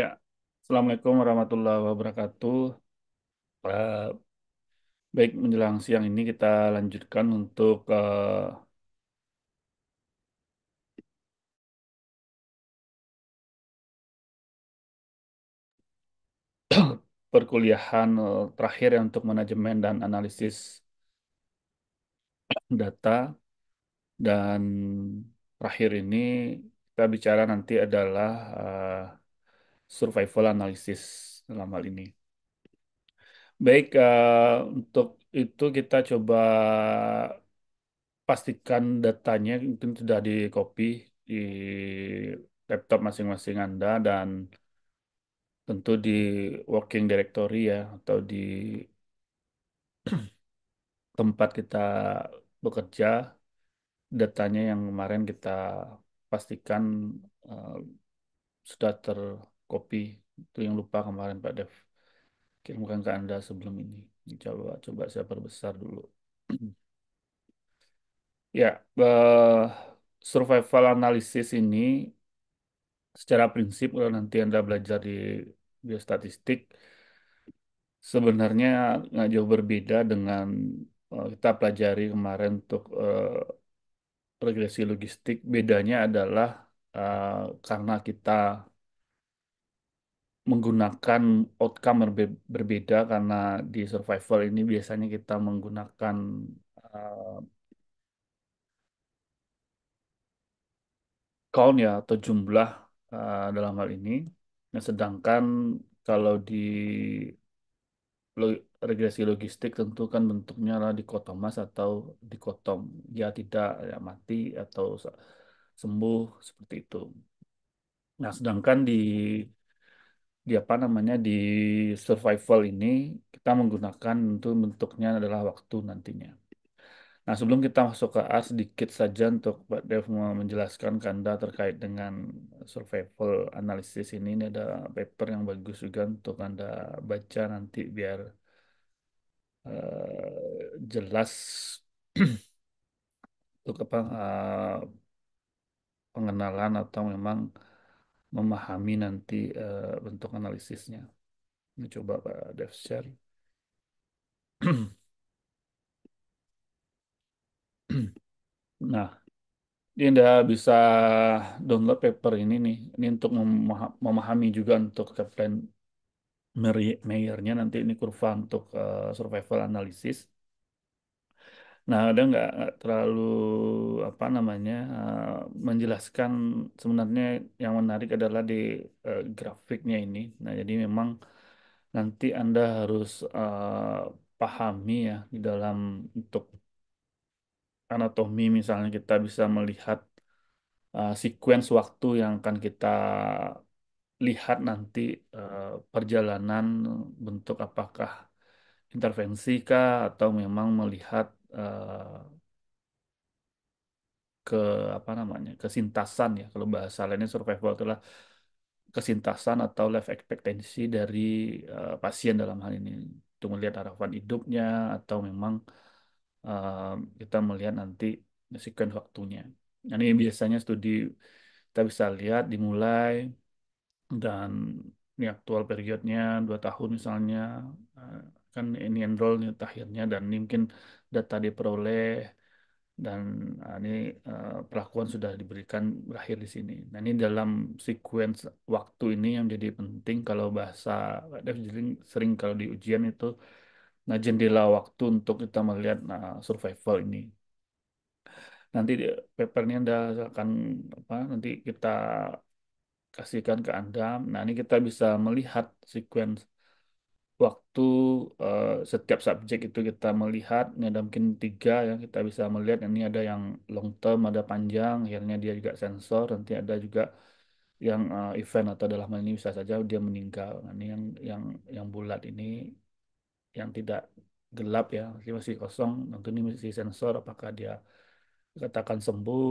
Ya, Assalamualaikum warahmatullahi wabarakatuh. Uh, baik, menjelang siang ini kita lanjutkan untuk uh, perkuliahan eh, terakhir yang untuk manajemen dan analisis data. Dan terakhir ini kita bicara nanti adalah uh, survival analysis dalam hal ini. Baik, uh, untuk itu kita coba pastikan datanya mungkin sudah di copy di laptop masing-masing Anda dan tentu di working directory ya atau di tempat kita bekerja datanya yang kemarin kita pastikan uh, sudah ter kopi itu yang lupa kemarin Pak Dev kirimkan ke Anda sebelum ini coba coba saya perbesar dulu ya uh, survival analysis ini secara prinsip kalau nanti Anda belajar di biostatistik sebenarnya nggak jauh berbeda dengan uh, kita pelajari kemarin untuk uh, eh, regresi logistik bedanya adalah uh, karena kita menggunakan outcome yang berbeda karena di survival ini biasanya kita menggunakan uh, count ya atau jumlah uh, dalam hal ini. Nah, sedangkan kalau di lo regresi logistik tentu kan bentuknya adalah dikotomas atau dikotom. Ya tidak, ya mati atau sembuh seperti itu. Nah, sedangkan di di apa namanya di survival ini kita menggunakan untuk bentuknya adalah waktu nantinya. Nah, sebelum kita masuk ke A sedikit saja untuk Pak Dev menjelaskan kanda terkait dengan survival analisis ini. Ini ada paper yang bagus juga untuk Anda baca nanti biar uh, jelas untuk apa uh, pengenalan atau memang memahami nanti uh, bentuk analisisnya. Ini coba Pak Dev share. nah, ini udah bisa download paper ini nih. Ini untuk memahami juga untuk Kaplan nya nanti ini kurva untuk uh, survival analysis. Nah, ada nggak terlalu apa namanya uh, menjelaskan sebenarnya yang menarik adalah di uh, grafiknya ini. Nah, jadi memang nanti Anda harus uh, pahami ya di dalam untuk anatomi misalnya kita bisa melihat uh, sequence waktu yang akan kita lihat nanti uh, perjalanan bentuk apakah intervensi kah atau memang melihat Eh, ke apa namanya kesintasan ya kalau bahasa lainnya survival adalah kesintasan atau life expectancy dari uh, pasien dalam hal ini untuk melihat harapan hidupnya atau memang uh, kita melihat nanti sekuen waktunya. Nah, ini biasanya studi kita bisa lihat dimulai dan ini aktual periodnya dua tahun misalnya kan ini enroll nih akhirnya dan ini mungkin data diperoleh dan ah, ini eh, perlakuan sudah diberikan berakhir di sini. Nah ini dalam sequence waktu ini yang jadi penting kalau bahasa sering, kalau di ujian itu nah jendela waktu untuk kita melihat nah, survival ini. Nanti paper ini anda akan apa nanti kita kasihkan ke anda. Nah ini kita bisa melihat sequence waktu uh, setiap subjek itu kita melihat ini ada mungkin tiga yang kita bisa melihat ini ada yang long term ada panjang akhirnya dia juga sensor nanti ada juga yang uh, event atau dalam hal ini bisa saja dia meninggal nah, ini yang yang yang bulat ini yang tidak gelap ya masih masih kosong nanti ini masih sensor apakah dia katakan sembuh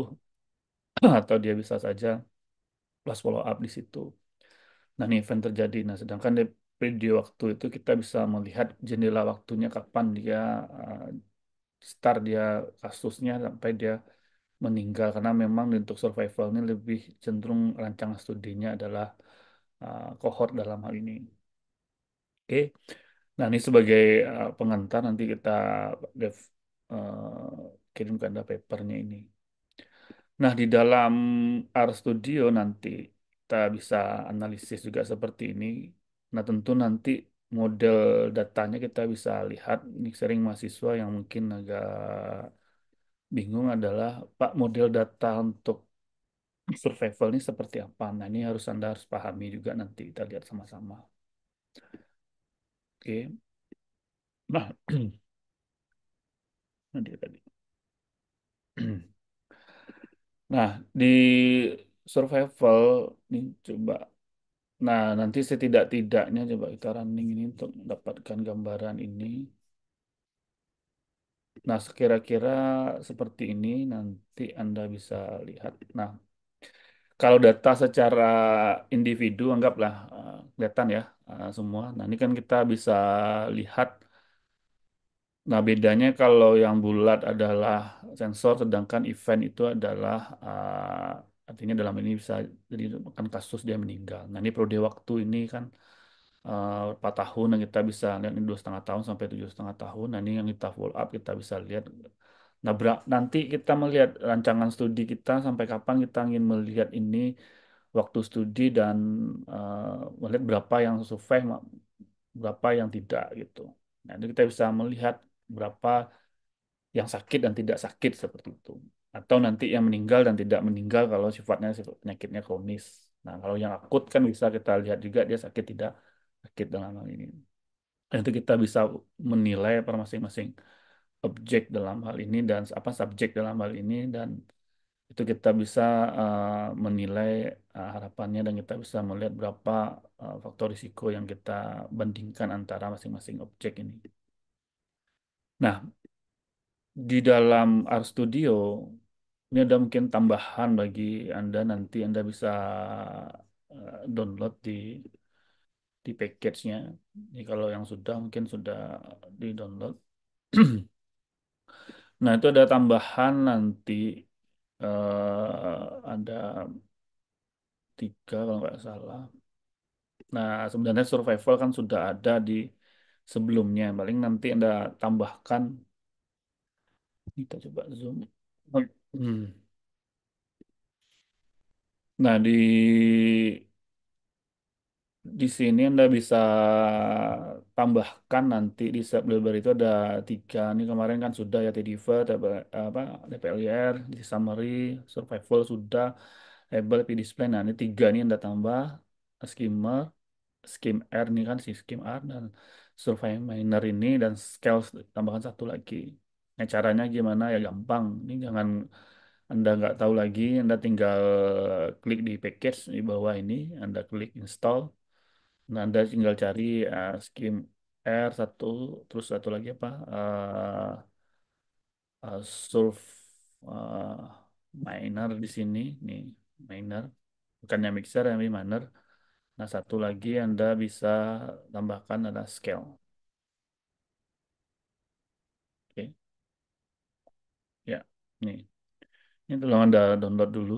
atau dia bisa saja plus follow up di situ nah ini event terjadi nah sedangkan video waktu itu kita bisa melihat jendela waktunya kapan dia uh, start dia kasusnya sampai dia meninggal karena memang untuk survival ini lebih cenderung rancangan studinya adalah uh, dalam hal ini. Oke. Nah, ini sebagai uh, pengantar nanti kita dev, uh, kirimkan ada papernya ini. Nah, di dalam R Studio nanti kita bisa analisis juga seperti ini Nah, tentu nanti model datanya kita bisa lihat ini sering mahasiswa yang mungkin agak bingung adalah Pak model data untuk survival ini seperti apa. Nah, ini harus Anda harus pahami juga nanti kita lihat sama-sama. Oke. Nah, nanti ya tadi. nah, di survival ini coba Nah, nanti setidak-tidaknya coba kita running ini untuk mendapatkan gambaran ini. Nah, sekira-kira seperti ini nanti Anda bisa lihat. Nah, kalau data secara individu anggaplah eh, kelihatan ya eh, semua. Nah, ini kan kita bisa lihat Nah, bedanya kalau yang bulat adalah sensor, sedangkan event itu adalah eh, Artinya dalam ini bisa jadi kan kasus dia meninggal. Nah ini periode waktu ini kan eh, empat uh, tahun yang kita bisa lihat ini dua setengah tahun sampai tujuh setengah tahun. Nah ini yang kita follow up kita bisa lihat. Nah nanti kita melihat rancangan studi kita sampai kapan kita ingin melihat ini waktu studi dan uh, melihat berapa yang survei berapa yang tidak gitu. Nah itu kita bisa melihat berapa yang sakit dan tidak sakit seperti itu atau nanti yang meninggal dan tidak meninggal kalau sifatnya penyakitnya kronis. Nah, kalau yang akut kan bisa kita lihat juga dia sakit tidak sakit dalam hal ini. Nah, itu kita bisa menilai per masing-masing objek dalam hal ini dan apa subjek dalam hal ini dan itu kita bisa uh, menilai uh, harapannya dan kita bisa melihat berapa uh, faktor risiko yang kita bandingkan antara masing-masing objek ini. Nah, di dalam R Studio ini ada mungkin tambahan bagi Anda nanti Anda bisa eh, download di di package-nya. Ini kalau yang sudah mungkin sudah di-download. nah, itu ada tambahan nanti uh, ada tiga kalau nggak salah. Nah, sebenarnya survival kan sudah ada di sebelumnya. Paling nanti Anda tambahkan. Kita coba zoom. Oke. Hmm. Nah, di di sini Anda bisa tambahkan nanti di setiap library itu ada tiga. Ini kemarin kan sudah ya TDIVA, apa DPLIR, di summary, survival sudah, label P-display. Nah, ini tiga ini Anda tambah skimmer, skim R ini kan si skim R dan survey minor ini dan scale tambahkan satu lagi. Nah, caranya gimana ya gampang. Ini jangan Anda nggak tahu lagi, Anda tinggal klik di package di bawah ini, Anda klik install. Nah, Anda tinggal cari uh, skim R1 terus satu lagi apa? Uh, eh, uh, eh, surf uh, miner di sini nih, miner. Bukannya mixer, tapi miner. Nah, satu lagi Anda bisa tambahkan ada scale. Ini, Ini tolong Anda download dulu.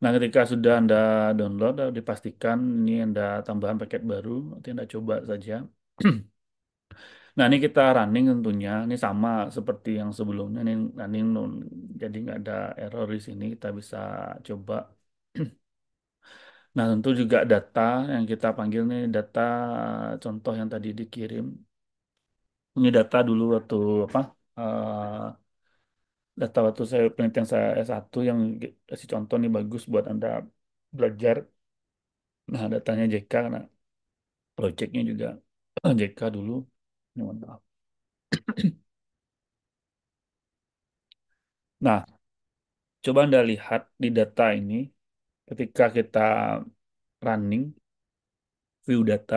Nah, ketika sudah Anda download, eh, dipastikan ini Anda tambahan paket baru, nanti Anda coba saja. nah, ini kita running tentunya. Ini sama seperti yang sebelumnya. Ini running, jadi nggak ada error di sini. Kita bisa coba. nah, tentu juga data yang kita panggil ini data contoh yang tadi dikirim. Ini data dulu waktu apa? Uh, Data waktu saya penelitian saya S1 yang kasih contoh nih bagus buat Anda belajar. Nah, datanya JK karena projectnya juga JK dulu. nah, coba Anda lihat di data ini ketika kita running view data.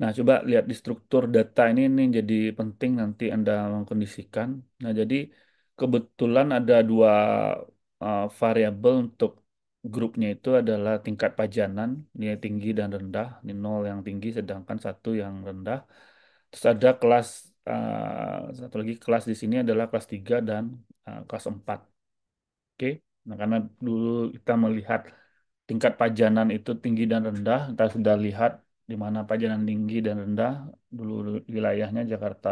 Nah, coba lihat di struktur data ini ini jadi penting nanti Anda mengkondisikan. Nah, jadi kebetulan ada dua uh, variabel untuk grupnya itu adalah tingkat pajanan nilai tinggi dan rendah ini nol yang tinggi sedangkan satu yang rendah terus ada kelas uh, satu lagi kelas di sini adalah kelas 3 dan uh, kelas 4 oke okay? nah karena dulu kita melihat tingkat pajanan itu tinggi dan rendah kita sudah lihat di mana pajanan tinggi dan rendah dulu wilayahnya Jakarta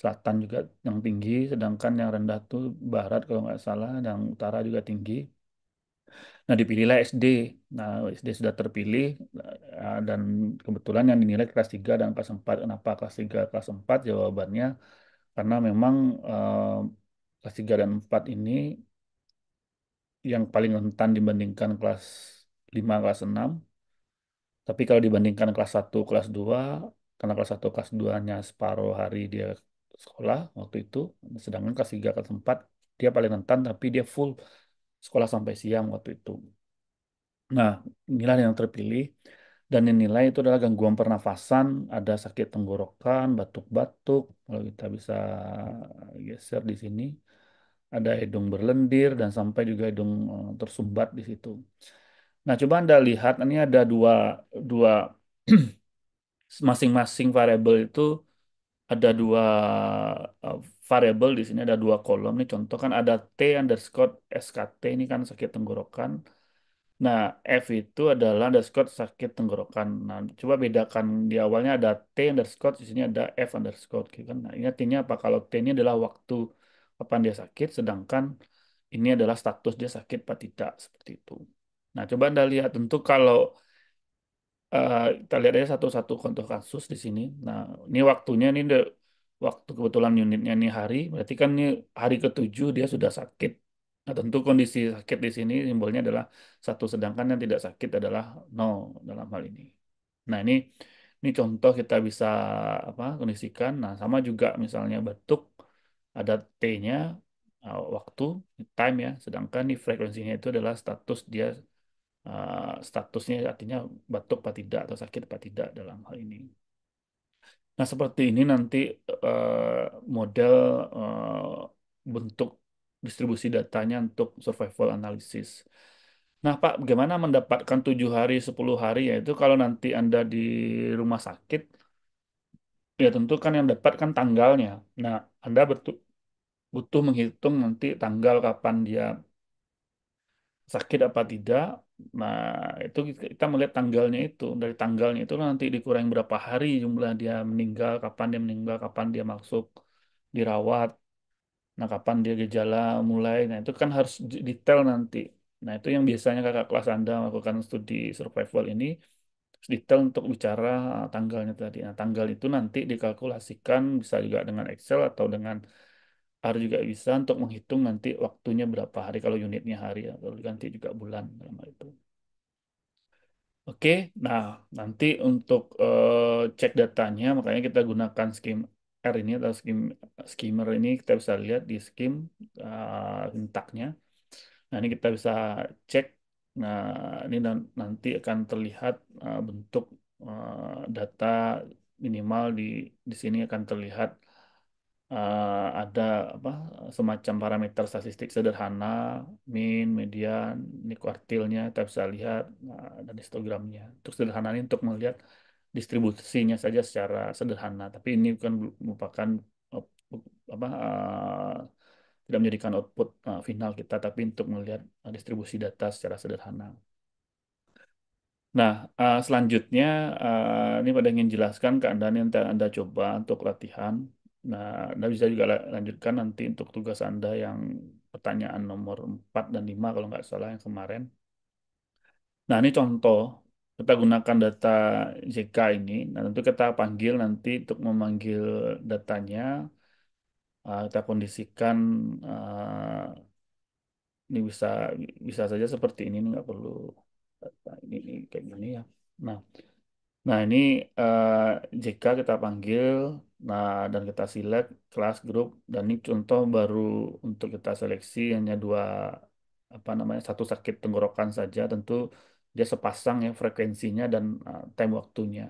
selatan juga yang tinggi, sedangkan yang rendah tuh barat kalau nggak salah, yang utara juga tinggi. Nah, dipilihlah SD. Nah, SD sudah terpilih eh, dan kebetulan yang dinilai kelas 3 dan kelas 4. Kenapa kelas 3, kelas 4? Jawabannya karena memang eh, kelas 3 dan 4 ini yang paling rentan dibandingkan kelas 5, kelas 6. Tapi kalau dibandingkan kelas 1, kelas 2, karena kelas 1, kelas 2-nya separuh hari dia sekolah waktu itu sedangkan kelas 3 kelas 4 dia paling rentan tapi dia full sekolah sampai siang waktu itu nah inilah yang terpilih dan yang nilai itu adalah gangguan pernafasan ada sakit tenggorokan batuk-batuk kalau kita bisa geser di sini ada hidung berlendir dan sampai juga hidung eh, tersumbat di situ nah coba anda lihat ini ada dua dua masing-masing variabel itu ada dua uh, variabel di sini ada dua kolom nih contoh kan ada T underscore SKT ini kan sakit tenggorokan nah F itu adalah underscore sakit tenggorokan nah coba bedakan di awalnya ada T underscore di sini ada F underscore gitu kan nah ini apa kalau T ini adalah waktu kapan dia sakit sedangkan ini adalah status dia sakit apa tidak seperti itu nah coba anda lihat tentu kalau Eh, kita lihat aja satu-satu contoh kasus di sini. Nah, ini waktunya ini de, waktu kebetulan unitnya ini hari, berarti kan ini hari ketujuh dia sudah sakit. Nah, tentu kondisi sakit di sini simbolnya adalah satu, sedangkan yang tidak sakit adalah nol dalam hal ini. Nah, ini ini contoh kita bisa apa kondisikan. Nah, sama juga misalnya batuk ada T-nya eh, waktu time ya, sedangkan di frekuensinya itu adalah status dia Eh, statusnya artinya batuk apa tidak atau sakit apa tidak dalam hal ini. Nah, seperti ini nanti uh, model uh, bentuk distribusi datanya untuk survival analysis. Nah, Pak, bagaimana mendapatkan tujuh hari, 10 hari, yaitu kalau nanti Anda di rumah sakit, ya tentu kan yang dapat kan tanggalnya. Nah, Anda butuh menghitung nanti tanggal kapan dia sakit apa tidak. Nah, itu kita melihat tanggalnya itu. Dari tanggalnya itu kan nanti dikurangi berapa hari jumlah dia meninggal, kapan dia meninggal, kapan dia masuk dirawat. Nah, kapan dia gejala mulai. Nah, itu kan harus detail nanti. Nah, itu yang biasanya kakak kelas Anda melakukan studi survival ini detail untuk bicara tanggalnya tadi. Nah, tanggal itu nanti dikalkulasikan bisa juga dengan Excel atau dengan harus juga bisa untuk menghitung nanti waktunya berapa hari kalau unitnya hari ya kalau ganti juga bulan dalam hal itu oke nah nanti untuk uh, cek datanya makanya kita gunakan skim R ini atau skim skimmer ini kita bisa lihat di skim uh, eh, hentaknya nah ini kita bisa cek nah ini nanti akan terlihat uh, bentuk uh, data minimal di di sini akan terlihat uh, ada apa semacam parameter statistik sederhana, mean, median, ini kuartilnya, kita bisa lihat uh, dan histogramnya. Untuk sederhana ini untuk melihat distribusinya saja secara sederhana, tapi ini bukan merupakan apa uh, tidak menjadikan output uh, final kita, tapi untuk melihat uh, distribusi data secara sederhana. Nah, uh, selanjutnya uh, ini pada ingin jelaskan keadaan yang Anda coba untuk latihan. Nah, Anda nah, bisa juga lanjutkan nanti untuk tugas Anda yang pertanyaan nomor 4 dan 5 kalau nggak salah yang kemarin. Nah, ini contoh. Kita gunakan data JK ini. Nah, tentu kita panggil nanti untuk memanggil datanya. Ah, kita kondisikan ah, ini bisa bisa saja seperti ini. Ini nggak perlu ini, kayak gini ya. Nah, nah ini ah, JK kita panggil Nah, dan kita select kelas grup dan ini contoh baru untuk kita seleksi hanya dua apa namanya satu sakit tenggorokan saja tentu dia sepasang ya frekuensinya dan ah, time waktunya.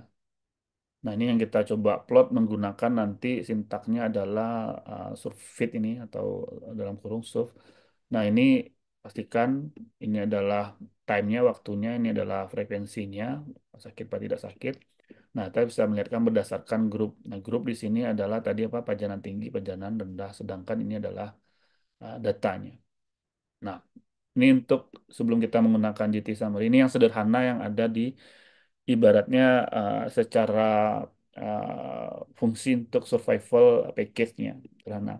Nah, ini yang kita coba plot menggunakan nanti sintaknya adalah uh, ah, fit ini atau dalam kurung surf. Nah, ini pastikan ini adalah time nya waktunya, ini adalah frekuensinya, sakit atau tidak sakit. Nah, kita bisa melihatkan berdasarkan grup. Nah, grup di sini adalah tadi apa pajanan tinggi, pajanan rendah, sedangkan ini adalah uh, datanya. Nah, ini untuk sebelum kita menggunakan GT summary ini yang sederhana yang ada di ibaratnya uh, secara uh, fungsi untuk survival package-nya sederhana.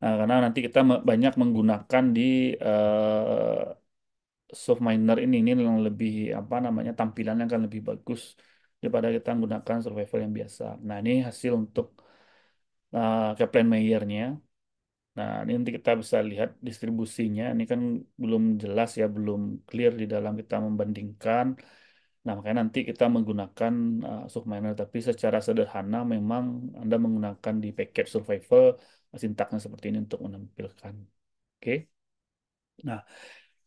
Nah, karena nanti kita banyak menggunakan di uh, soft miner ini ini yang lebih apa namanya tampilan yang akan lebih bagus daripada kita menggunakan survival yang biasa. Nah, ini hasil untuk uh, eh, Kaplan Meyer-nya. Nah, ini nanti kita bisa lihat distribusinya. Ini kan belum jelas ya, belum clear di dalam kita membandingkan. Nah, makanya nanti kita menggunakan uh, eh, Subminer, tapi secara sederhana memang Anda menggunakan di package survival sintaknya seperti ini untuk menampilkan. Oke. Okay? Nah,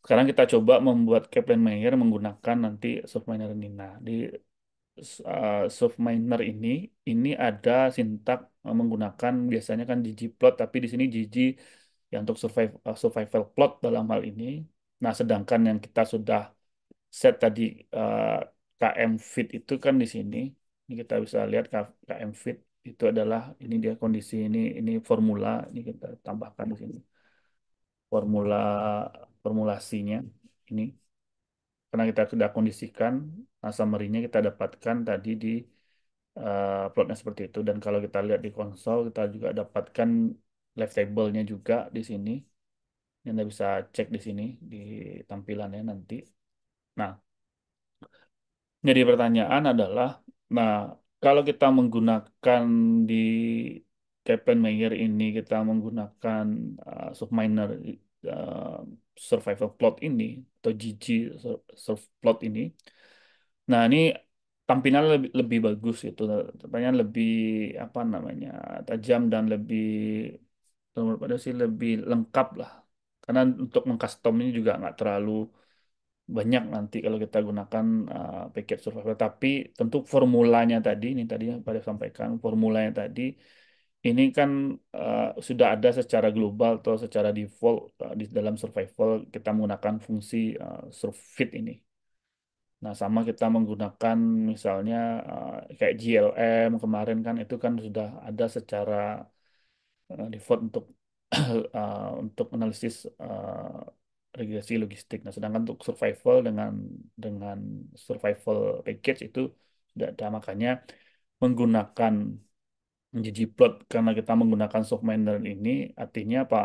sekarang kita coba membuat Kaplan-Meier menggunakan nanti Subminer ini. Nah, di uh, soft miner ini ini ada sintak eh, menggunakan biasanya kan ggplot tapi di sini gg yang untuk survive, uh, survival plot dalam hal ini. Nah, sedangkan yang kita sudah set tadi km fit itu kan di sini. Ini kita bisa lihat km fit itu adalah ini dia kondisi ini ini formula ini kita tambahkan di sini. Formula formulasinya ini karena kita sudah kondisikan uh, summary-nya kita dapatkan tadi di uh, plotnya seperti itu dan kalau kita lihat di konsol kita juga dapatkan left table-nya juga di sini ini Anda bisa cek di sini di tampilannya nanti nah jadi pertanyaan adalah nah kalau kita menggunakan di Kaplan Meyer ini kita menggunakan uh, subminer Um, survival plot ini atau GG survival plot ini. Nah, ini tampilan lebih, lebih bagus itu, tampilan lebih apa namanya? tajam dan lebih menurut pada sih lebih lengkap lah. Karena untuk mengcustom ini juga nggak terlalu banyak nanti kalau kita gunakan uh, package survival tapi tentu formulanya tadi ini tadi yang pada sampaikan formulanya tadi ini kan uh, sudah ada secara global atau secara default uh, di dalam survival kita menggunakan fungsi uh, eh, survit ini. Nah, sama kita menggunakan misalnya uh, kayak GLM kemarin kan itu kan sudah ada secara uh, default untuk uh, untuk analisis uh, regresi logistik. Nah, sedangkan untuk survival dengan dengan survival package itu tidak ada makanya menggunakan menjijiplot karena kita menggunakan soft ini artinya apa?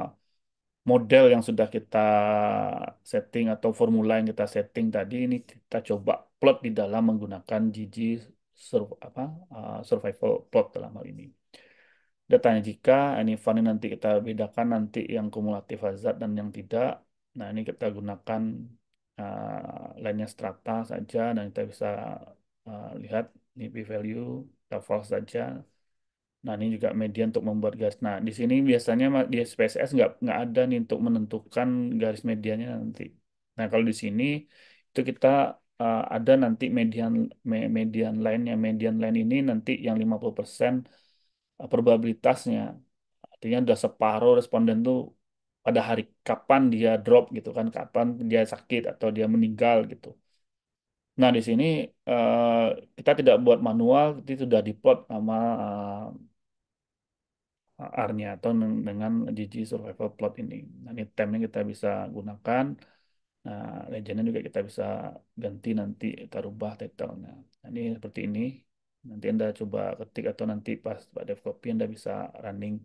Model yang sudah kita setting atau formula yang kita setting tadi ini kita coba plot di dalam menggunakan GG sur apa uh, survival plot dalam hal ini. Datanya jika ini funny nanti kita bedakan nanti yang kumulatif hazard dan yang tidak. Nah, ini kita gunakan uh, lainnya strata saja dan kita bisa uh, lihat ini p value kita false saja Nah, ini juga media untuk membuat garis. Nah, di sini biasanya di SPSS nggak nggak ada nih untuk menentukan garis medianya nanti. Nah, kalau di sini itu kita uh, ada nanti median me, median line yang median line ini nanti yang 50% eh, probabilitasnya. Artinya sudah separuh responden tuh pada hari kapan dia drop gitu kan, kapan dia sakit atau dia meninggal gitu. Nah, di sini uh, kita tidak buat manual, itu sudah diplot sama uh, r nya atau dengan GG survival plot ini. Nah, ini temnya kita bisa gunakan. Nah, legendnya juga kita bisa ganti nanti kita rubah title-nya. Nah, ini seperti ini. Nanti Anda coba ketik atau nanti pas pada Dev copy Anda bisa running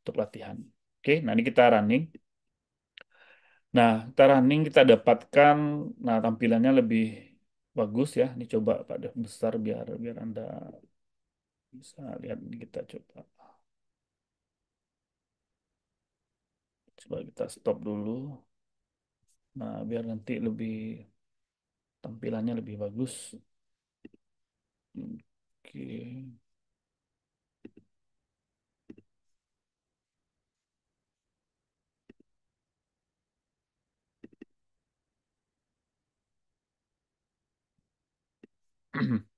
untuk latihan. Oke, nah ini kita running. Nah, kita running kita dapatkan nah tampilannya lebih bagus ya. Ini coba pada besar biar biar Anda bisa lihat ini kita coba. coba kita stop dulu nah biar nanti lebih tampilannya lebih bagus oke okay.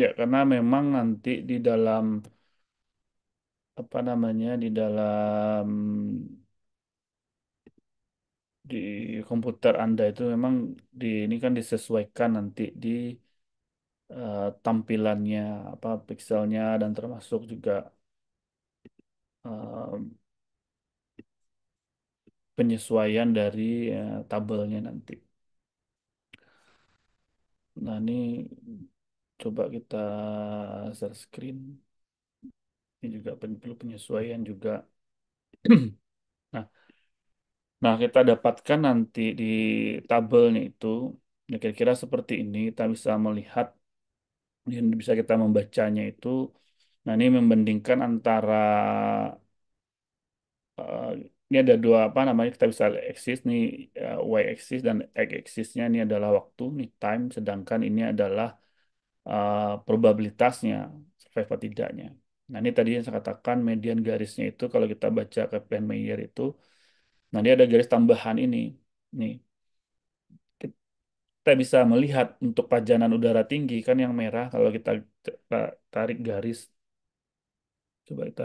Ya, karena memang nanti di dalam apa namanya di dalam di komputer Anda itu memang di ini kan disesuaikan nanti di uh, tampilannya apa pikselnya dan termasuk juga uh, penyesuaian dari uh, tabelnya nanti. Nah, ini coba kita share screen. Ini juga perlu penyesuaian juga. nah, nah, kita dapatkan nanti di tabelnya itu, ya kira-kira seperti ini, kita bisa melihat, yang bisa kita membacanya itu, nah ini membandingkan antara uh, ini ada dua apa namanya kita bisa eksis nih uh, y eksis dan x eksisnya ini adalah waktu nih time sedangkan ini adalah uh, probabilitasnya survive atau tidaknya. Nah ini tadi yang saya katakan median garisnya itu kalau kita baca ke pen Meyer itu nah dia ada garis tambahan ini nih kita bisa melihat untuk pajanan udara tinggi kan yang merah kalau kita tarik garis coba kita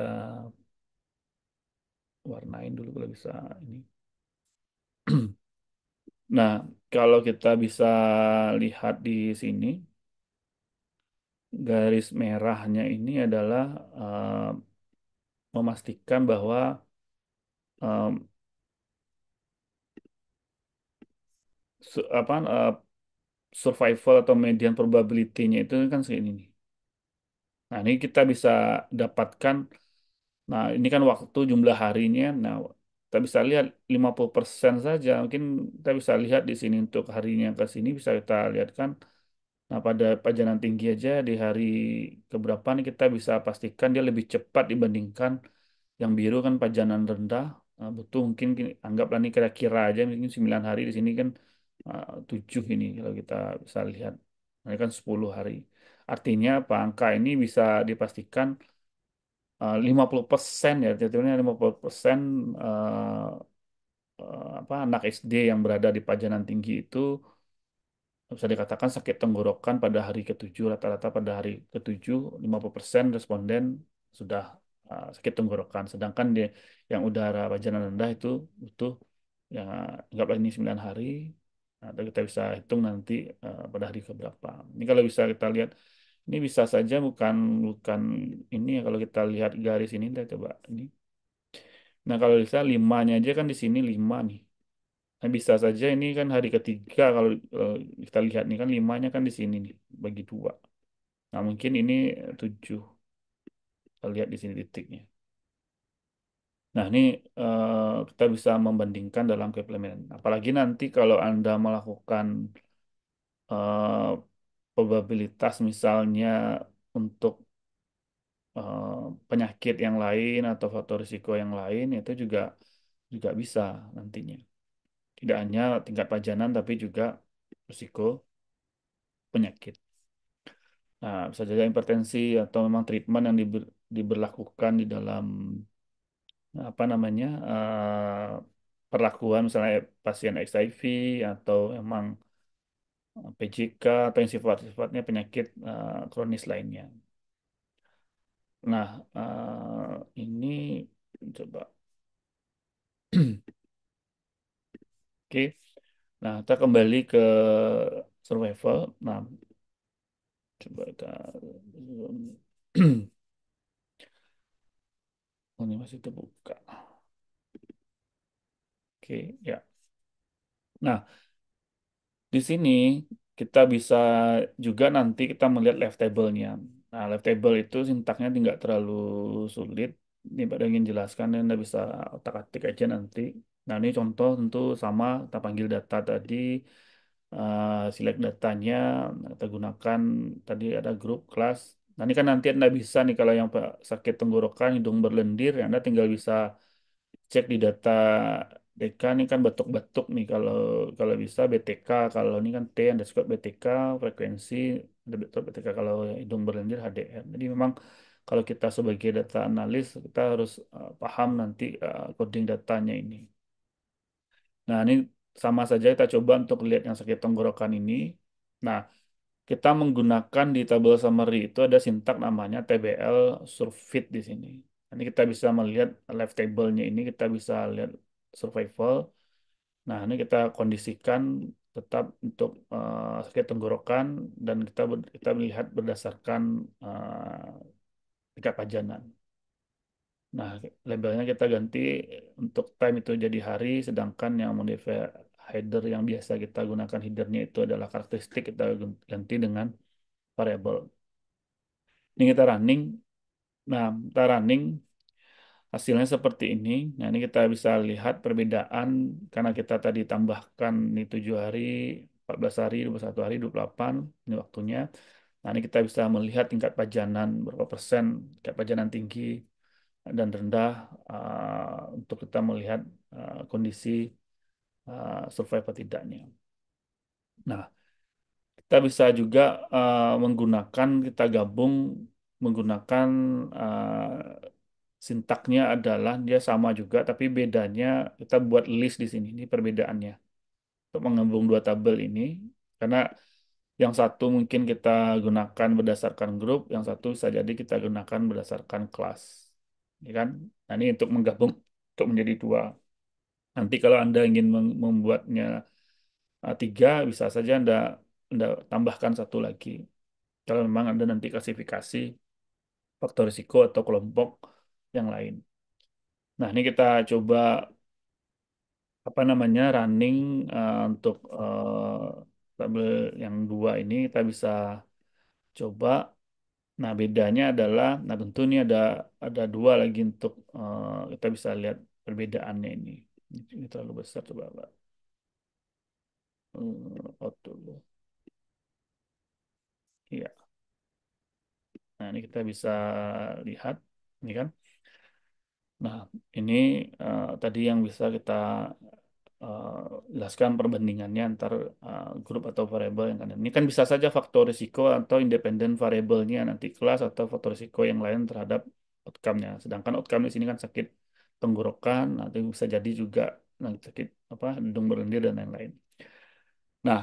warnain dulu kalau bisa ini. Nah, kalau kita bisa lihat di sini, garis merahnya ini adalah uh, memastikan bahwa um, apa uh, survival atau median probability-nya itu kan segini nih. Nah, ini kita bisa dapatkan Nah, ini kan waktu jumlah harinya. Nah, kita bisa lihat 50% saja. Mungkin kita bisa lihat di sini untuk harinya ke sini bisa kita lihat kan Nah, pada pajanan tinggi aja di hari keberapa nih kita bisa pastikan dia lebih cepat dibandingkan yang biru kan pajanan rendah. Nah, butuh mungkin anggaplah ini kira-kira aja mungkin 9 hari di sini kan eh, tujuh ini kalau kita bisa lihat. Ini kan 10 hari. Artinya apa? Angka ini bisa dipastikan 50% eh, ya, tiba-tiba 50% persen eh, eh, apa anak SD yang berada di pajanan tinggi itu bisa dikatakan sakit tenggorokan pada hari ketujuh rata-rata pada hari ketujuh 50% responden sudah sakit tenggorokan sedangkan dia yang udara pajanan rendah itu butuh ya anggaplah ini sembilan hari atau kita bisa hitung nanti uh, pada hari keberapa ini kalau bisa kita lihat ini bisa saja bukan bukan ini ya kalau kita lihat garis ini kita coba ini. Nah, kalau bisa limanya aja kan di sini lima nih. Nah, bisa saja ini kan hari ketiga kalau eh, kita lihat nih kan limanya kan di sini nih bagi dua. Nah, mungkin ini tujuh. Kita lihat di sini titiknya. Nah, ini eh, kita bisa membandingkan dalam keplemen. Apalagi nanti kalau Anda melakukan eh, probabilitas misalnya untuk uh, penyakit yang lain atau faktor risiko yang lain itu juga juga bisa nantinya. Tidak hanya tingkat pajanan tapi juga risiko penyakit. Nah, bisa jadi hipertensi atau memang treatment yang diber, diberlakukan di dalam apa namanya uh, perlakuan misalnya eh, pasien HIV atau emang PJK atau yang sifat-sifatnya penyakit uh, kronis lainnya. Nah, uh, ini coba. Oke. Okay. Nah, kita kembali ke survival. Nah, coba kita oh, ini masih terbuka. Oke, okay, ya. Nah, di sini kita bisa juga nanti kita melihat left table-nya. Nah, left table itu sintaknya tidak terlalu sulit. Ini pada ingin jelaskan, Anda bisa otak-atik aja nanti. Nah, ini contoh tentu sama, kita panggil data tadi, uh, select datanya, kita gunakan tadi ada grup, kelas. Nah, ini kan nanti Anda bisa nih kalau yang sakit tenggorokan, hidung berlendir, Anda tinggal bisa cek di data BK ini kan betuk-betuk nih kalau kalau bisa BTK kalau ini kan T underscore BTK frekuensi betuk BTK kalau hidung berlendir HDR. Jadi memang kalau kita sebagai data analis kita harus uh, paham nanti uh, coding datanya ini. Nah ini sama saja kita coba untuk lihat yang sakit tenggorokan ini. Nah kita menggunakan di tabel summary itu ada sintak namanya TBL surfeit di sini. ini kita bisa melihat left table-nya ini, kita bisa lihat survival. Nah, ini kita kondisikan tetap untuk uh, sakit tenggorokan dan kita kita melihat berdasarkan uh, tingkat pajanan. Nah, labelnya kita ganti untuk time itu jadi hari, sedangkan yang modifier header yang biasa kita gunakan headernya itu adalah karakteristik kita ganti dengan variable. Ini kita running. Nah, kita running hasilnya seperti ini. Nah, ini kita bisa lihat perbedaan karena kita tadi tambahkan ini 7 hari, 14 hari, 21 hari, 28, ini waktunya. Nah, ini kita bisa melihat tingkat pajanan berapa persen, tingkat pajanan tinggi dan rendah uh, untuk kita melihat uh, kondisi uh, survive atau tidaknya. Nah, kita bisa juga uh, menggunakan, kita gabung menggunakan uh, sintaknya adalah dia sama juga, tapi bedanya kita buat list di sini. Ini perbedaannya. Untuk menggabung dua tabel ini, karena yang satu mungkin kita gunakan berdasarkan grup, yang satu bisa jadi kita gunakan berdasarkan kelas. Ini ya kan? Nah, ini untuk menggabung, untuk menjadi dua. Nanti kalau Anda ingin membuatnya e, tiga, bisa saja Anda, Anda tambahkan satu lagi. Kalau memang Anda nanti klasifikasi faktor risiko atau kelompok, yang lain. Nah, ini kita coba apa namanya running uh, untuk uh, tabel yang dua ini kita bisa coba. Nah, bedanya adalah, nah tentu ini ada ada dua lagi untuk uh, kita bisa lihat perbedaannya ini. Ini terlalu besar coba, Pak. Iya. Nah, ini kita bisa lihat, ini kan. Nah, ini uh, tadi yang bisa kita uh, jelaskan perbandingannya antar uh, grup atau variabel yang ada. Ini kan bisa saja faktor risiko atau independen variabelnya nanti kelas atau faktor risiko yang lain terhadap outcome-nya. Sedangkan outcome di sini kan sakit tenggorokan, nanti bisa jadi juga sakit apa hidung berlendir dan lain-lain. Nah,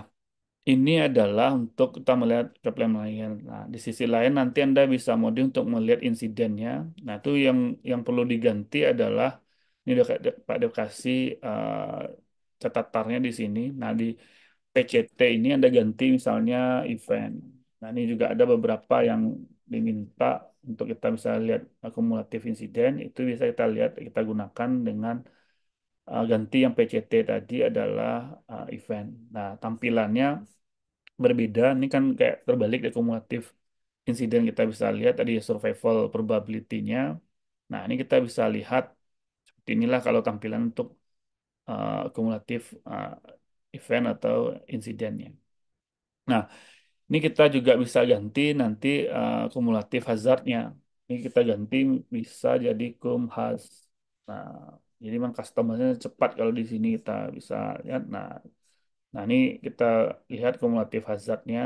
ini adalah untuk kita melihat problem lain. Nah, di sisi lain nanti Anda bisa mode untuk melihat insidennya. Nah, itu yang yang perlu diganti adalah ini udah Pak dikasih kasih eh, uh, catatannya di sini. Nah, di PCT ini Anda ganti misalnya event. Nah, ini juga ada beberapa yang diminta untuk kita bisa lihat akumulatif insiden. Itu bisa kita lihat, kita gunakan dengan eh, ganti yang PCT tadi adalah eh, event. Nah, tampilannya berbeda ini kan kayak terbalik dari kumulatif insiden kita bisa lihat tadi ya, survival probability-nya nah ini kita bisa lihat seperti inilah kalau tampilan untuk uh, kumulatif uh, event atau insidennya nah ini kita juga bisa ganti nanti uh, kumulatif hazardnya ini kita ganti bisa jadi cum has. nah jadi memang customernya cepat kalau di sini kita bisa lihat nah Nah, ini kita lihat kumulatif hazardnya.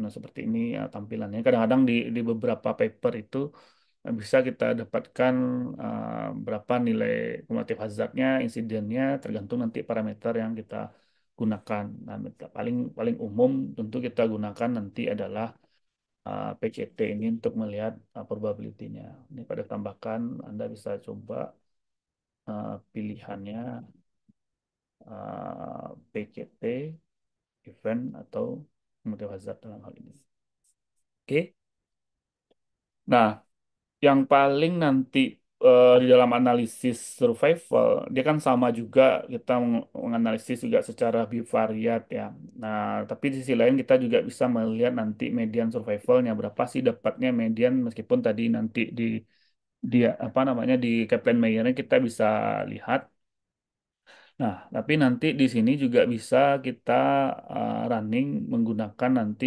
Nah, seperti ini ya, tampilannya. Kadang-kadang di, di beberapa paper itu eh, bisa kita dapatkan uh, berapa nilai kumulatif hazardnya, insidennya, tergantung nanti parameter yang kita gunakan. Nah, paling paling umum tentu kita gunakan nanti adalah uh, eh, PCT ini untuk melihat uh, probability-nya. Ini pada tambahkan Anda bisa coba uh, pilihannya uh, eh, PCT event atau multi hazard dalam hal ini. Oke. Okay. Nah, yang paling nanti uh, di dalam analisis survival, dia kan sama juga kita menganalisis juga secara bivariat ya. Nah, tapi di sisi lain kita juga bisa melihat nanti median survivalnya berapa sih dapatnya median meskipun tadi nanti di dia apa namanya di Kaplan Meyer kita bisa lihat Nah, tapi nanti di sini juga bisa kita uh, running menggunakan nanti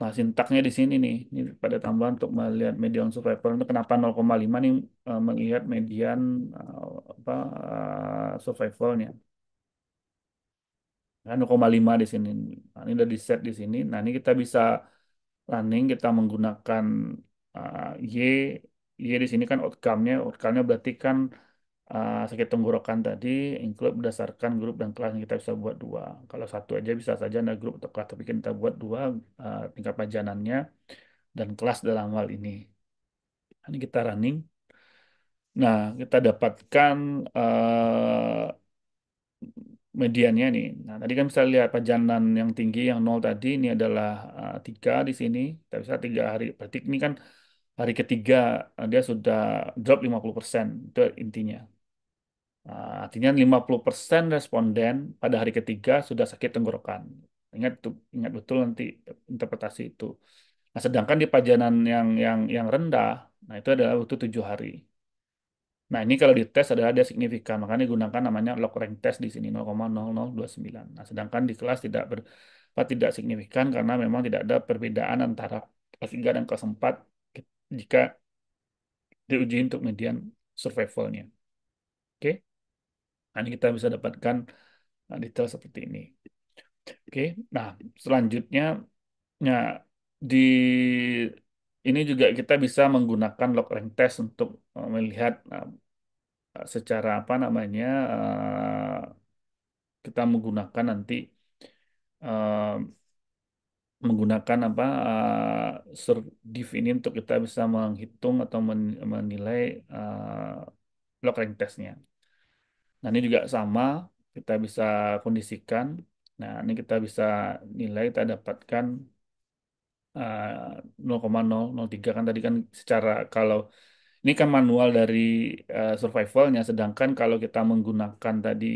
Nah, sintaknya di sini nih, ini pada tambahan untuk melihat median survival itu nah, kenapa 0,5 nih uh, melihat median uh, apa uh, survivalnya. Nah, 0,5 di sini. Nah, ini udah di set di sini. Nah, ini kita bisa running kita menggunakan uh, y y di sini kan outcome-nya, outcome-nya berarti kan uh, sakit tenggorokan tadi include berdasarkan grup dan kelas yang kita bisa buat dua. Kalau satu aja bisa saja ada grup atau kelas, tapi kita buat dua uh, tingkat pajanannya dan kelas dalam hal ini. Ini kita running. Nah, kita dapatkan uh, mediannya nih. Nah, tadi kan bisa lihat pajanan yang tinggi yang nol tadi ini adalah tiga uh, di sini. Kita bisa tiga hari. Berarti ini kan hari ketiga dia sudah drop 50%. Itu intinya. Nah, artinya 50% responden pada hari ketiga sudah sakit tenggorokan. Ingat ingat betul nanti interpretasi itu. Nah, sedangkan di pajanan yang yang yang rendah, nah itu adalah waktu tujuh hari. Nah, ini kalau dites adalah dia signifikan, makanya gunakan namanya log rank test di sini 0,0029. Nah, sedangkan di kelas tidak ber, apa, tidak signifikan karena memang tidak ada perbedaan antara kelas 3 dan kelas 4 jika diuji untuk median survivalnya. Oke. Okay? Nanti kita bisa dapatkan uh, detail seperti ini. Oke, nah selanjutnya ya, di ini juga kita bisa menggunakan log rank test untuk uh, melihat uh, secara apa namanya kita menggunakan nanti menggunakan apa uh, div ini untuk kita bisa menghitung atau menilai uh, log rank testnya. Nah, ini juga sama, kita bisa kondisikan. Nah, ini kita bisa nilai, kita dapatkan uh, eh, 0,003 kan tadi kan secara kalau ini kan manual dari uh, survivalnya, sedangkan kalau kita menggunakan tadi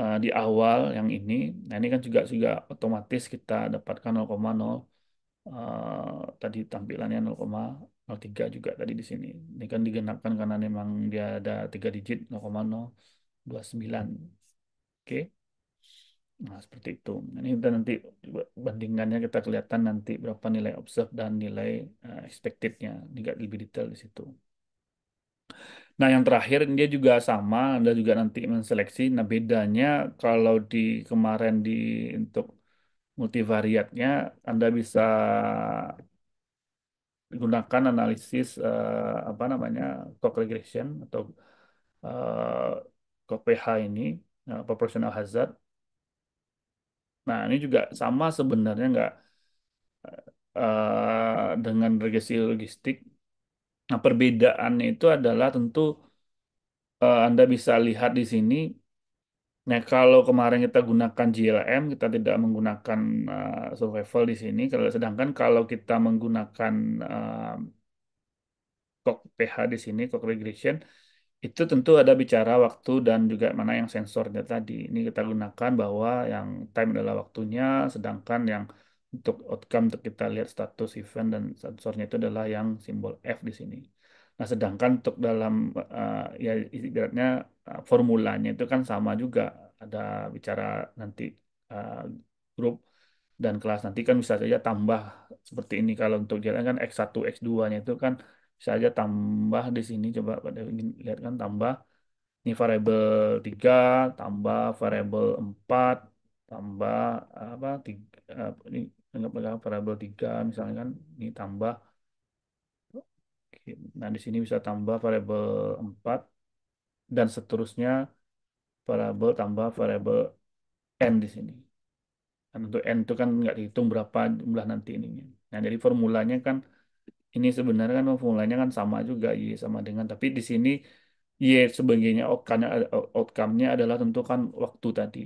uh, di awal yang ini, nah ini kan juga juga otomatis kita dapatkan 0,0 uh, tadi tampilannya 0, Oh, 3 juga tadi di sini. Ini kan digenapkan karena memang dia ada tiga digit 0,029. Oke. Nah, seperti itu. Nah, ini kita nanti bandingannya kita kelihatan nanti berapa nilai observed dan nilai uh, expected-nya. Ini lebih detail di situ. Nah, yang terakhir dia juga sama, Anda juga nanti menseleksi. Nah, bedanya kalau di kemarin di untuk multivariatnya Anda bisa gunakan analisis uh, apa namanya cock regression atau uh, eh, COPH ini uh, eh, proportional hazard. Nah ini juga sama sebenarnya nggak uh, dengan regresi logistik. Nah perbedaannya itu adalah tentu uh, Anda bisa lihat di sini Nah, kalau kemarin kita gunakan GLM, kita tidak menggunakan uh, survival di sini. sedangkan kalau kita menggunakan uh, eh, PH di sini, cog regression, itu tentu ada bicara waktu dan juga mana yang sensornya tadi. Ini kita gunakan bahwa yang time adalah waktunya, sedangkan yang untuk outcome untuk kita lihat status event dan sensornya itu adalah yang simbol F di sini. Nah, sedangkan untuk dalam uh, ya istilahnya uh, eh, formulanya itu kan sama juga ada bicara nanti uh, grup dan kelas nanti kan bisa saja tambah seperti ini kalau untuk jalan kan X1 X2-nya itu kan bisa saja tambah di sini coba pada lihat kan tambah ini variabel 3 tambah variabel 4 tambah apa tiga, ini anggaplah variabel 3 misalnya kan ini tambah Nah, di sini bisa tambah variabel 4 dan seterusnya variabel tambah variabel n di sini. Dan untuk n itu kan nggak dihitung berapa jumlah nanti ininya. Nah, jadi formulanya kan ini sebenarnya kan formulanya kan sama juga y sama dengan tapi di sini y sebagainya outcome-nya adalah tentukan waktu tadi.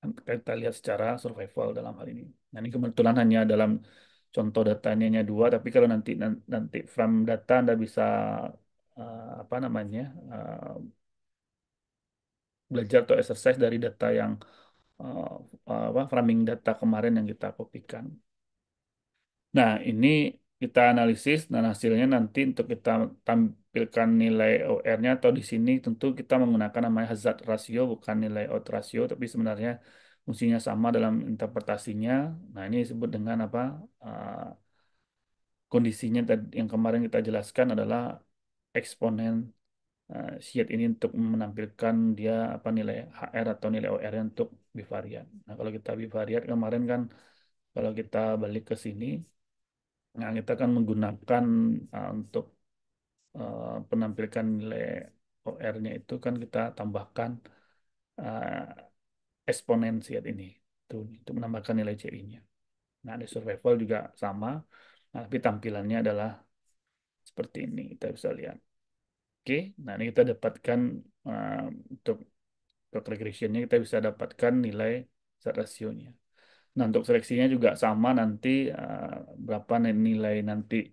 Kan kita lihat secara survival dalam hal ini. Nah, ini kebetulan hanya dalam contoh datanya hanya dua tapi kalau nanti nanti from data anda bisa uh, apa namanya uh, belajar atau exercise dari data yang uh, apa framing data kemarin yang kita kopikan. Nah ini kita analisis dan hasilnya nanti untuk kita tampilkan nilai OR-nya atau di sini tentu kita menggunakan namanya hazard ratio bukan nilai odds ratio tapi sebenarnya fungsinya sama dalam interpretasinya. Nah, ini disebut dengan apa? Eh, kondisinya yang kemarin kita jelaskan adalah eksponen uh, eh, siat ini untuk menampilkan dia apa nilai HR atau nilai OR untuk bivariat. Nah, kalau kita bivariat kemarin kan kalau kita balik ke sini nah kita akan menggunakan uh, untuk uh, penampilkan nilai OR-nya itu kan kita tambahkan eksponensiat ini tuh untuk menambahkan nilai CI-nya. Nah, di survival juga sama, nah, tapi tampilannya adalah seperti ini. Kita bisa lihat. Oke, nah ini kita dapatkan uh, untuk untuk regressionnya kita bisa dapatkan nilai set rasionya. Nah, untuk seleksinya juga sama nanti uh, berapa nilai nanti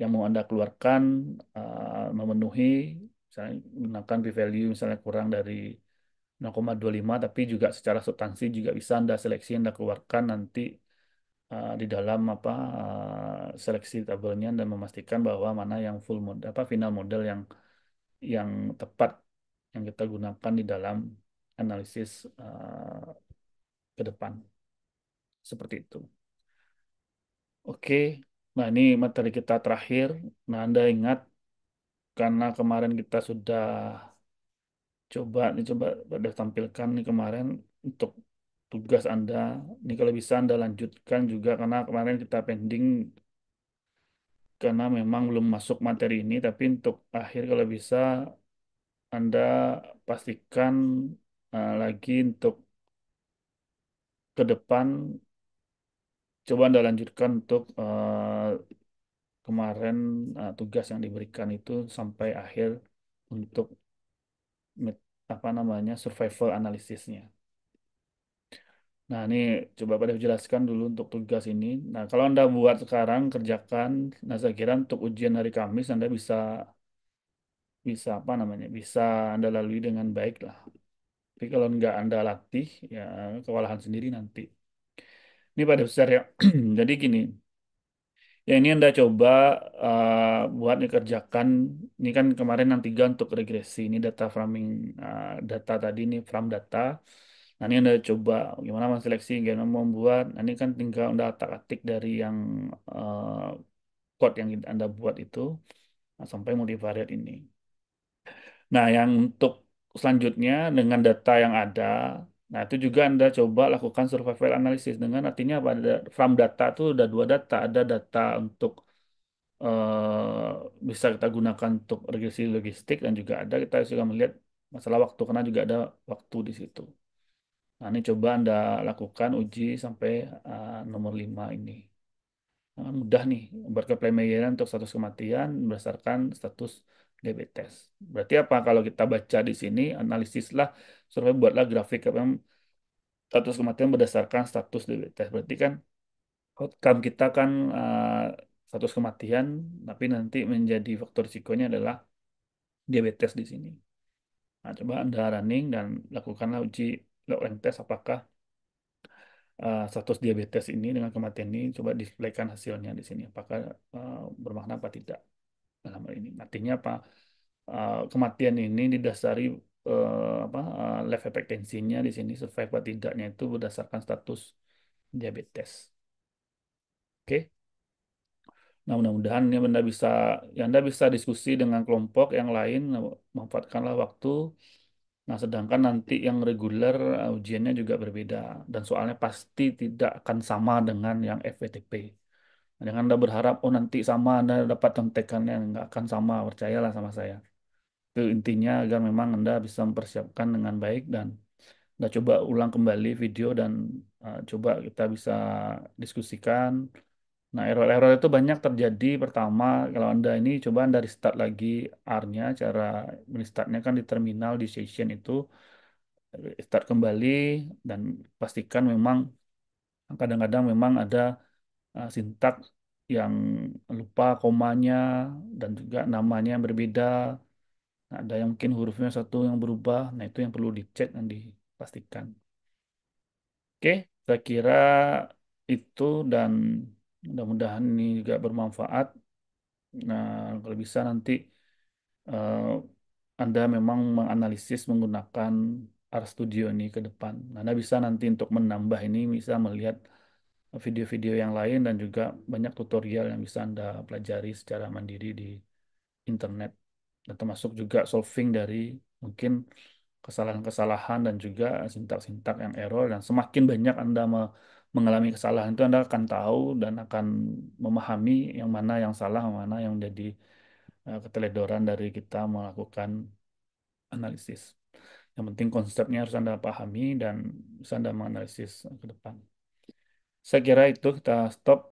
yang mau Anda keluarkan uh, memenuhi misalnya menggunakan p-value misalnya kurang dari 0,25 tapi juga secara substansi juga bisa Anda seleksi Anda keluarkan nanti uh, di dalam apa uh, seleksi tabelnya dan memastikan bahwa mana yang full model apa final model yang yang tepat yang kita gunakan di dalam analisis uh, ke depan. Seperti itu. Oke, nah ini materi kita terakhir. Nah, Anda ingat karena kemarin kita sudah coba nih coba pada tampilkan nih kemarin untuk tugas Anda ini kalau bisa Anda lanjutkan juga karena kemarin kita pending karena memang belum masuk materi ini tapi untuk akhir kalau bisa Anda pastikan uh, lagi untuk ke depan coba Anda lanjutkan untuk uh, kemarin uh, tugas yang diberikan itu sampai akhir untuk apa namanya survival analisisnya. Nah, ini coba pada jelaskan dulu untuk tugas ini. Nah, kalau Anda buat sekarang kerjakan, nah saya kira untuk ujian hari Kamis Anda bisa bisa apa namanya? Bisa Anda lalui dengan baik lah. Tapi kalau nggak Anda latih, ya kewalahan sendiri nanti. Ini pada besar ya. Jadi gini, Ya ini Anda coba uh, buat dikerjakan. Ini kan kemarin nanti tiga untuk regresi. Ini data framing uh, eh, data tadi ini from data. Nah ini Anda coba gimana menseleksi gimana membuat. Nah, ini kan tinggal Anda atik atik dari yang uh, code yang Anda buat itu nah, sampai multivariat ini. Nah yang untuk selanjutnya dengan data yang ada Nah, itu juga Anda coba lakukan survival analysis dengan artinya apa? From data itu ada dua data. Ada data untuk uh, bisa kita gunakan untuk regresi logistik dan juga ada kita juga melihat masalah waktu karena juga ada waktu di situ. Nah, ini coba Anda lakukan uji sampai uh, nomor 5 ini. Nah, mudah nih buat untuk status kematian berdasarkan status debit test. Berarti apa? Kalau kita baca di sini, analisislah survei buatlah grafik apa status kematian berdasarkan status debit Berarti kan outcome kita kan uh, status kematian, tapi nanti menjadi faktor risikonya adalah diabetes di sini. Nah, coba Anda running dan lakukanlah uji log rank test apakah uh, status diabetes ini dengan kematian ini coba displaykan hasilnya di sini apakah uh, bermakna apa tidak dalam hal ini. Artinya apa? Eh, kematian ini didasari uh, apa eh, life expectancy-nya di sini survive atau tidaknya itu berdasarkan status diabetes. Oke. Okay? Nah, mudah-mudahan ini ya Anda bisa ya Anda bisa diskusi dengan kelompok yang lain memanfaatkanlah waktu. Nah, sedangkan nanti yang reguler ujiannya juga berbeda dan soalnya pasti tidak akan sama dengan yang FVTP. Jangan Anda berharap, oh nanti sama Anda dapat contekan yang nggak akan sama, percayalah sama saya. Itu intinya agar memang Anda bisa mempersiapkan dengan baik dan Anda coba ulang kembali video dan uh, coba kita bisa diskusikan. Nah, error-error itu banyak terjadi. Pertama, kalau Anda ini coba Anda restart lagi R-nya, cara restartnya kan di terminal, di session itu, start kembali dan pastikan memang kadang-kadang memang ada uh, eh, sintak yang lupa komanya dan juga namanya yang berbeda. Nah, ada yang mungkin hurufnya satu yang berubah. Nah, itu yang perlu dicek dan dipastikan. Oke, saya kira itu dan mudah-mudahan ini juga bermanfaat. Nah, kalau bisa nanti uh, Anda memang menganalisis menggunakan RStudio ini ke depan. Anda bisa nanti untuk menambah ini bisa melihat video-video yang lain dan juga banyak tutorial yang bisa Anda pelajari secara mandiri di internet. Dan termasuk juga solving dari mungkin kesalahan-kesalahan dan juga sintak-sintak yang error dan semakin banyak Anda mengalami kesalahan itu Anda akan tahu dan akan memahami yang mana yang salah, mana yang uh, keteledoran dari kita melakukan analisis. Yang penting konsepnya harus Anda pahami dan bisa Anda menganalisis ke depan. Saya kira itu kita stop.